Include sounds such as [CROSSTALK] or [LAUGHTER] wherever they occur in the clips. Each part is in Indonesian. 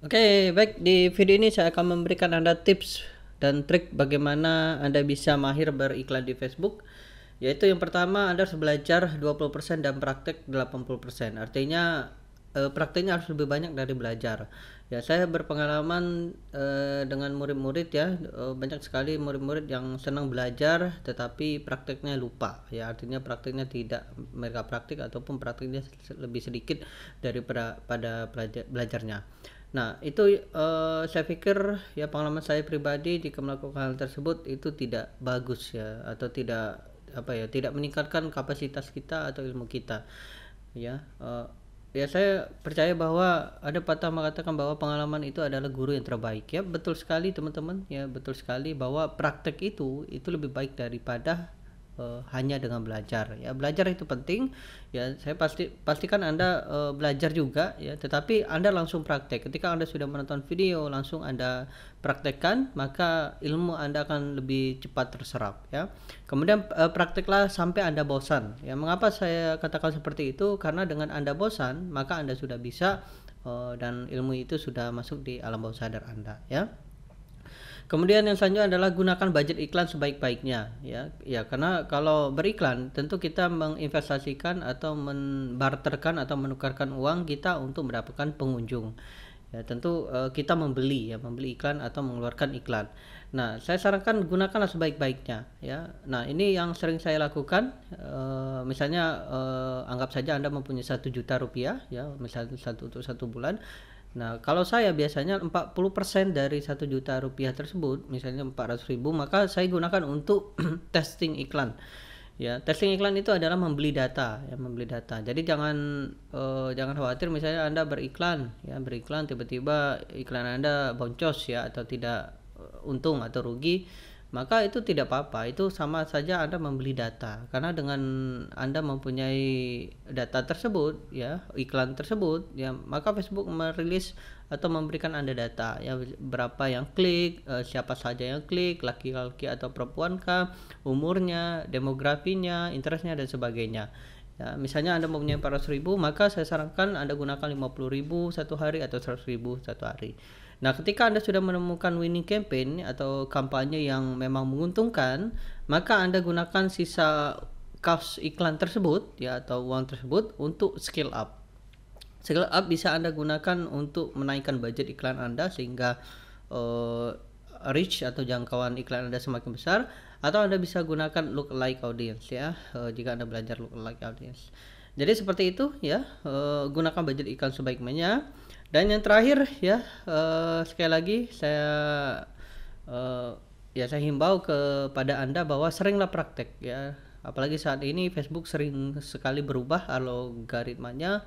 Oke, okay, baik di video ini saya akan memberikan Anda tips dan trik bagaimana Anda bisa mahir beriklan di Facebook. Yaitu yang pertama Anda harus belajar 20% dan praktek 80%. Artinya eh, praktiknya harus lebih banyak dari belajar. Ya, saya berpengalaman eh, dengan murid-murid ya, eh, banyak sekali murid-murid yang senang belajar tetapi prakteknya lupa. Ya, artinya prakteknya tidak mereka praktik ataupun prakteknya lebih sedikit daripada pada belajarnya. Nah, itu uh, saya pikir ya pengalaman saya pribadi jika melakukan hal tersebut itu tidak bagus ya atau tidak apa ya, tidak meningkatkan kapasitas kita atau ilmu kita. Ya, uh, ya saya percaya bahwa ada patah mengatakan bahwa pengalaman itu adalah guru yang terbaik. Ya, betul sekali teman-teman, ya betul sekali bahwa praktek itu itu lebih baik daripada uh, hanya dengan belajar ya belajar itu penting ya saya pasti pastikan anda uh, belajar juga ya tetapi anda langsung praktek ketika anda sudah menonton video langsung anda praktekkan maka ilmu anda akan lebih cepat terserap ya kemudian uh, prakteklah sampai anda bosan ya mengapa saya katakan seperti itu karena dengan anda bosan maka anda sudah bisa uh, dan ilmu itu sudah masuk di alam bawah sadar anda ya Kemudian yang selanjutnya adalah gunakan budget iklan sebaik-baiknya ya. Ya, karena kalau beriklan tentu kita menginvestasikan atau membarterkan atau menukarkan uang kita untuk mendapatkan pengunjung ya tentu uh, kita membeli ya membeli iklan atau mengeluarkan iklan nah saya sarankan gunakanlah sebaik-baiknya ya nah ini yang sering saya lakukan uh, misalnya uh, anggap saja anda mempunyai satu juta rupiah ya misalnya satu untuk satu bulan Nah, kalau saya biasanya 40% dari satu juta rupiah tersebut, misalnya 400 ribu, maka saya gunakan untuk [CLEARS THROAT] testing iklan ya testing iklan itu adalah membeli data ya membeli data jadi jangan uh, jangan khawatir misalnya anda beriklan ya beriklan tiba-tiba iklan anda boncos ya atau tidak eh, untung atau rugi maka itu tidak apa-apa itu sama saja Anda membeli data karena dengan Anda mempunyai data tersebut ya iklan tersebut ya maka Facebook merilis atau memberikan Anda data ya berapa yang klik eh, siapa saja yang klik laki-laki atau perempuan kah umurnya demografinya interestnya dan sebagainya Ya, misalnya Anda mempunyai 400 ribu, maka saya sarankan Anda gunakan 50 ribu satu hari atau 100 ribu satu hari. Nah, ketika Anda sudah menemukan winning campaign atau kampanye yang memang menguntungkan, maka Anda gunakan sisa cost iklan tersebut ya atau uang tersebut untuk scale up. Scale up bisa Anda gunakan untuk menaikkan budget iklan Anda sehingga uh, reach atau jangkauan iklan Anda semakin besar atau Anda bisa gunakan look like audience ya uh, jika Anda belajar look like audience. Jadi seperti itu ya, uh, gunakan budget iklan sebaik-baiknya dan yang terakhir ya uh, sekali lagi saya uh, ya saya himbau kepada anda bahwa seringlah praktek ya apalagi saat ini Facebook sering sekali berubah algoritmanya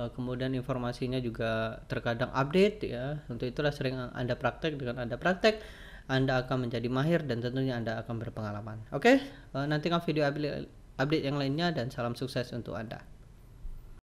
eh, kemudian informasinya juga terkadang update ya untuk itulah sering anda praktek dengan anda praktek anda akan menjadi mahir dan tentunya anda akan berpengalaman oke okay? nantikan video update yang lainnya dan salam sukses untuk anda